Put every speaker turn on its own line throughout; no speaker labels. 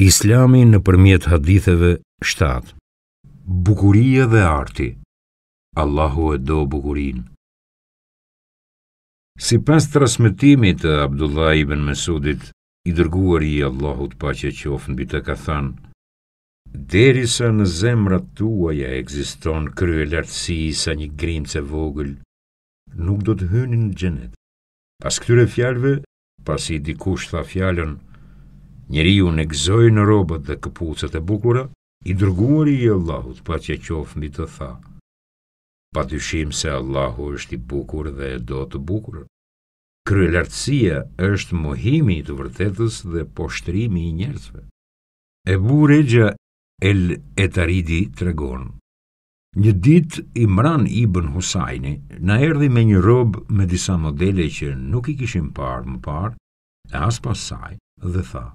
Islami në përmjet haditheve 7 Bukuria dhe arti Allahu e do bukurin Si pas trasmetimit të Abdullah i ben Mesudit, i dërguar i Allahut pa që qofën bitë ka thanë, deri sa në zemrat tua ja egziston kry e lartësi sa një grimë që vogël, nuk do të hynin në gjenet. Pas këtyre fjalve, pas i dikush tha fjalën, njeriu në gëzoj në robët dhe këpucët e bukura, i drguar i Allahut pa që qofë të tha. Pa të shimë se Allahu është i bukur dhe e do të bukur, kryelartësia është mohimi i të vërtetës dhe poshtrimi i njerëzve. E bu regja el e taridi të regonë. Një dit i mran i bën Husajni, na erdi me një robë me disa modele që nuk i kishim parë më parë, e aspa saj dhe tha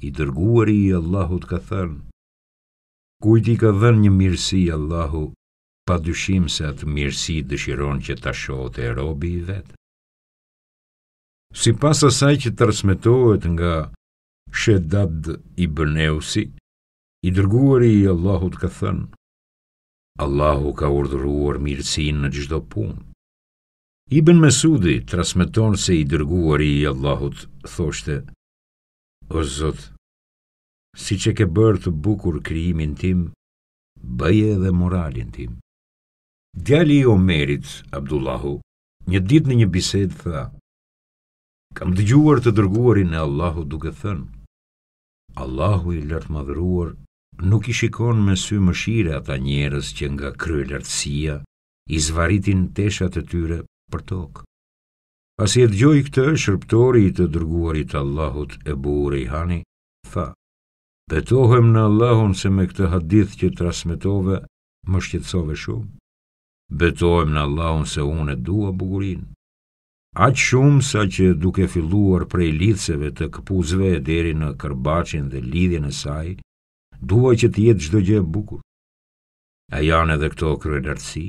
i dërguari i Allahut ka thënë, kujt i ka dhenë një mirësi Allahu, pa dyshim se atë mirësi dëshiron që ta shohë e robi i vetë. Si pas asaj që të rësmetohet nga Shedad i Bëneusi, i dërguari i Allahut ka thënë, Allahu ka urdhruar mirësin në gjithdo punë. Ibn Mesudi trasmeton se i dërguari i Allahut thoshte, O Zot, si që ke bërë të bukur kriimin tim, bëje edhe moralin tim. Djali i Omerit, Abdullahu, një dit në një bised tha, kam dëgjuar të dërguarin e Allahu duke thënë, Allahu i lartë madhruar nuk i shikon me sy mëshire ata njerës që nga kry lartësia, i zvaritin teshat e tyre për tokë. Pas i e dëgjoj këtë, shërptori i të dërguarit Allahut e buurej hani, fa, betohem në Allahun se me këtë hadith që trasmetove, më shqetsove shumë. Betohem në Allahun se unë e dua bugurin. Aqë shumë sa që duke filluar prej lidhseve të këpuzve e deri në kërbacin dhe lidhjen e saj, duaj që të jetë gjë gje bukur. A janë edhe këto kërëllartësi?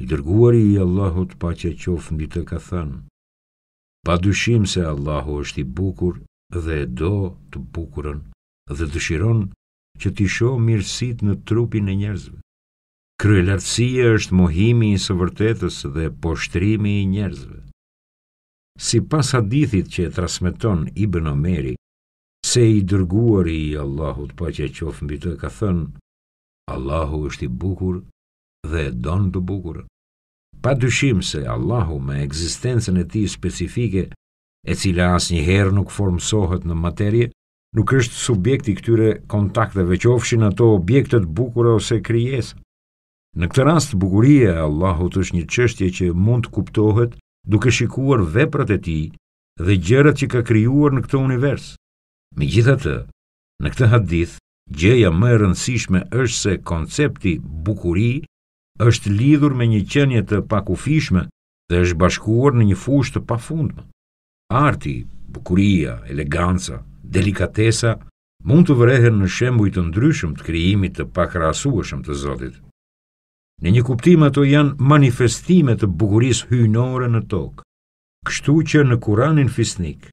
i dërguari i Allahut pa që qofë mbi të ka thënë, pa dyshim se Allahu është i bukur dhe e do të bukurën dhe dëshiron që t'i sho mirësit në trupin e njerëzve. Kryelartësia është mohimi i së vërtetës dhe poshtrimi i njerëzve. Si pas hadithit që e trasmeton Ibn Omeri, se i dërguari i Allahut pa që qofë mbi të ka Allahu është i bukur dhe e donë të bukurën. Pa dyshim se Allahu me eksistencën e tij specifike, e cila asnjëherë nuk formësohet në materie, nuk është subjekti i këtyre kontakteve që ofshin ato objekte të bukura ose krijesë. Në këtë rast bukuria e Allahut është një çështje që mund të kuptohet duke shikuar veprat e tij dhe gjërat që ka krijuar në këtë univers. Megjithatë, në këtë hadith gjëja më e rëndësishme është se koncepti bukuri është lidhur me një qenje të pakufishme dhe është bashkuar në një fushë të pafundme. Arti, bukuria, eleganca, delikatesa mund të vërehen në shembuj të ndryshëm të krijimit të pakrahasueshëm të Zotit. Në një kuptim ato janë manifestime të bukurisë hyjnore në tokë. Kështu që në Kur'anin fisnik,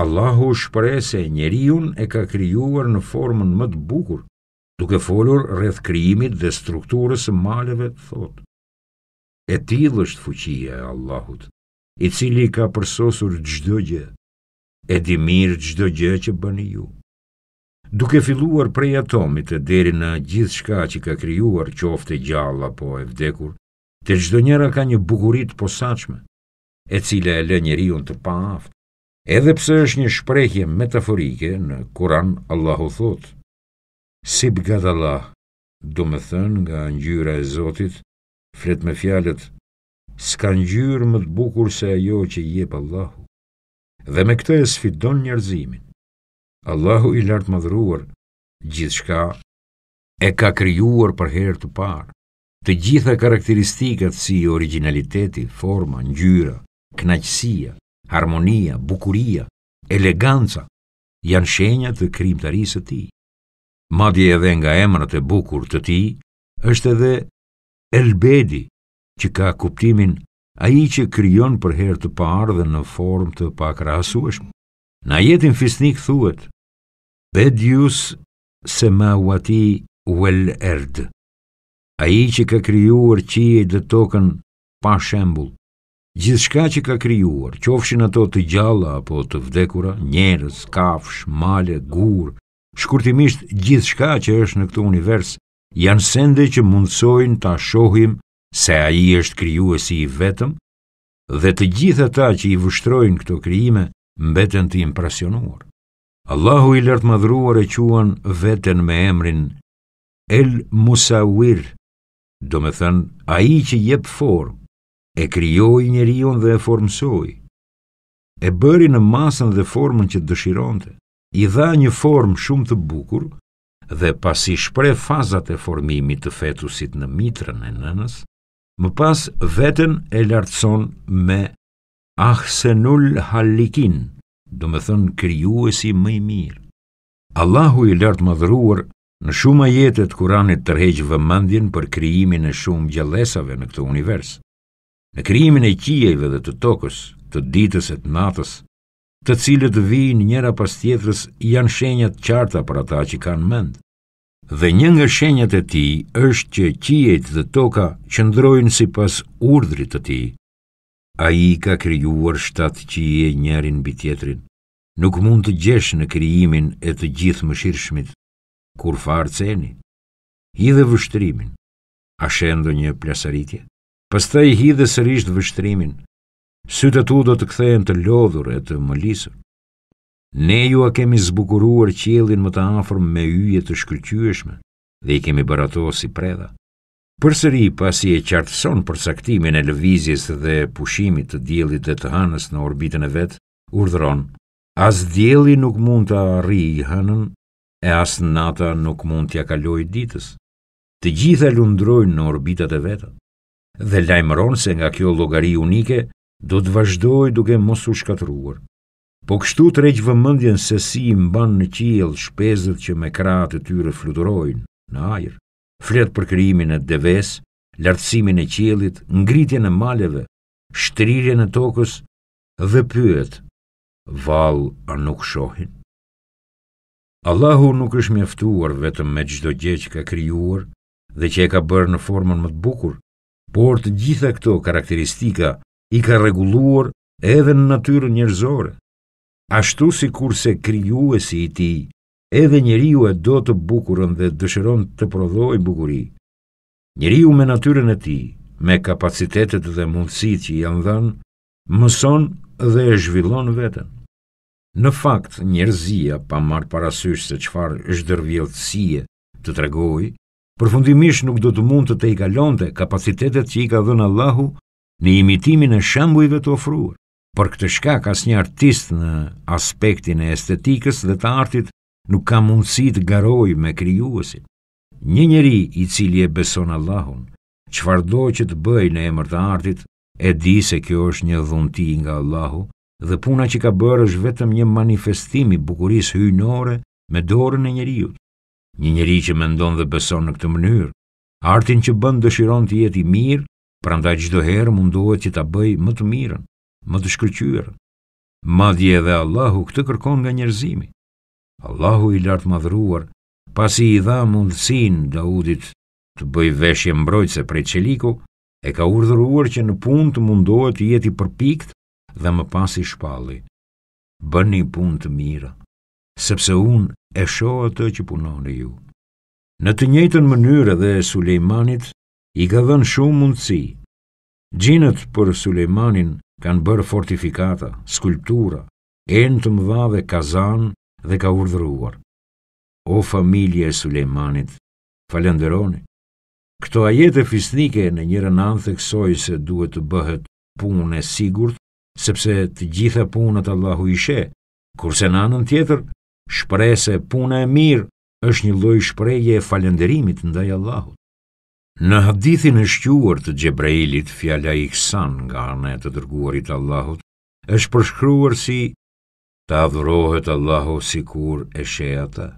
Allahu shpreh se njeriu e ka krijuar në formën më të bukur duke folur rreth krijimit dhe strukturës së maleve, thotë. E tillë është fuqia e Allahut, i cili ka përsosur çdo gjë, e di mirë çdo gjë që bëni ju. Duke filluar prej atomit e deri në gjithë shka që ka kryuar qofte gjallë apo e vdekur, të gjdo njëra ka një bukurit posaqme, e cile e le njeri unë të paaft, edhe pse është një shprejhje metaforike në Kuran Allahu thotë, si bëgat Allah, du me thënë nga njyra e Zotit, flet me fjalet, s'ka njyrë më të bukur se ajo që jep Allahu, dhe me këte e sfidon njerëzimin. Allahu i lartë madhruar, gjithë shka e ka kryuar për herë të parë, të gjitha karakteristikat si originaliteti, forma, njyra, knaqësia, harmonia, bukuria, eleganca, janë shenja të krimtarisë të ti madje edhe nga emrat e bukur të ti, është edhe Elbedi, që ka kuptimin a i që kryon për herë të parë dhe në formë të rasueshme. Na jetin fisnik thuet, Bedjus se ma uati uel erdë, a i që ka kryuar qije dhe tokën pa shembul, gjithë shka që ka kryuar, qofshin ato të gjalla apo të vdekura, njerës, kafsh, male, gurë, Shkurtimisht, gjithë shka që është në këtu univers, janë sende që mundësojnë ta shohim se a i është kryu e si i vetëm, dhe të gjithë ata që i vështrojnë këto kryime, mbeten të impresionuar. Allahu i lartë madhruar e quan vetën me emrin El Musawir, do me thënë a i që jep formë, e kryoj njerion dhe e formësoj, e bëri në masën dhe formën që dëshironte i dha një form shumë të bukur dhe pas i shpre fazat e formimi të fetusit në mitrën e nënës, më pas vetën e lartëson me ahsenul halikin, do me thënë kryu më i mëj mirë. Allahu i lartë më dhruar në shumë a jetet kuranit tërheqë vëmandin për kryimin e shumë gjallesave në këtë univers. Në kryimin e qijejve dhe të tokës, të ditës e të natës, të cilët vijnë njëra pas tjetrës janë shenjat qarta për ata që kanë mend. Dhe një nga shenjat e ti është që qijet dhe toka qëndrojnë si pas të ti. A i ka kryuar shtatë qije njërin bë tjetrin. Nuk mund të gjesh në kryimin e të gjithë më shirëshmit, kur farë ceni. dhe vështrimin, a shendo një plasaritje. Pas ta i hidhe sërisht vështrimin, Sytë të tu do të kthehen të lodhur e të mëllisur. Ne ju a kemi zbukuruar qëllin më të afrëm me yje të shkryqyëshme dhe i kemi barato si preda. Për sëri, pasi e qartëson përcaktimin e lëvizjes dhe pushimit të djelit dhe të hanës në orbitën e vetë, urdhëron: as djeli nuk mund të arri i hanën e as nata nuk mund të jakaloj ditës. Të gjitha lundrojnë në orbitët e vetën dhe lajmëron se nga kjo llogari unike, do të vazhdoj duke mos u shkatruar. Po kështu të regjë vëmëndjen se si mban në qilë shpezët që me kratë të tyre fluturojnë në ajrë, fletë për kryimin e deves, lartësimin e qilit, ngritjen e maleve, shtrirjen e tokës dhe pyet, vallë a nuk shohin? Allahu nuk është mjeftuar vetëm me gjdo gje që ka kryuar dhe që e ka bërë në formën më të bukur, por të gjitha këto karakteristika i ka reguluar edhe në natyrën njërzore. Ashtu si e si i ti, edhe njëriu e do të bukurën dhe dëshëron të prodhoj bukuri. Njëriu me natyrën e ti, me kapacitetet dhe mundësit që janë dhanë, mëson dhe e zhvillon vetën. Në fakt, njerëzia pa marë parasysh se qëfar është dërvjeltësie të tregoj, përfundimisht nuk do të mund të te i kalonte kapacitetet që i ka dhënë Allahu në imitimin e shembujve të ofruar. Për këtë shkak asnjë artist në aspektin e estetikës dhe të artit nuk ka mundësi të garoj me krijuesin. Një njeri i cili e beson Allahun, qëfar që të bëj në emër të artit, e di se kjo është një dhunti nga Allahu dhe puna që ka bërë është vetëm një manifestimi bukuris hyjnore me dorën e njëriut. Një njeri që mendon dhe beson në këtë mënyrë, artin që bëndë dëshiron të jeti mirë prandaj çdo herë mundohet që ta bëj më të mirën, më të shkëlqyerën. Madje edhe Allahu këtë kërkon nga njerëzimi. Allahu i lartë madhruar, pasi i dha mundësin Daudit të bëj veshje mbrojtëse prej qeliko, e ka urdhëruar që në pun të mundohet të jeti përpikt dhe më pas i shpalli. Bën një pun të mira, sepse unë e shoha të që punon e ju. Në të njëjtën mënyrë dhe Sulejmanit, i ka dhenë shumë mundësi. Gjinët për Sulejmanin kanë bërë fortifikata, skulptura, enë të mëdha dhe kazan dhe ka urdhruar. O familje e Sulejmanit, falenderoni. Këto ajete fisnike në njërë në anë theksoj se duhet të bëhet punë e sigurt, sepse të gjitha punët Allahu ishe, kurse në anën tjetër, shprese punë e mirë është një loj shpreje e falenderimit ndaj Allahut. Në hadithin e shquar të Gjebrejlit, fjalla i kësan nga anë e të dërguarit Allahut, është përshkruar si të adhurohet Allahu si kur e shejata.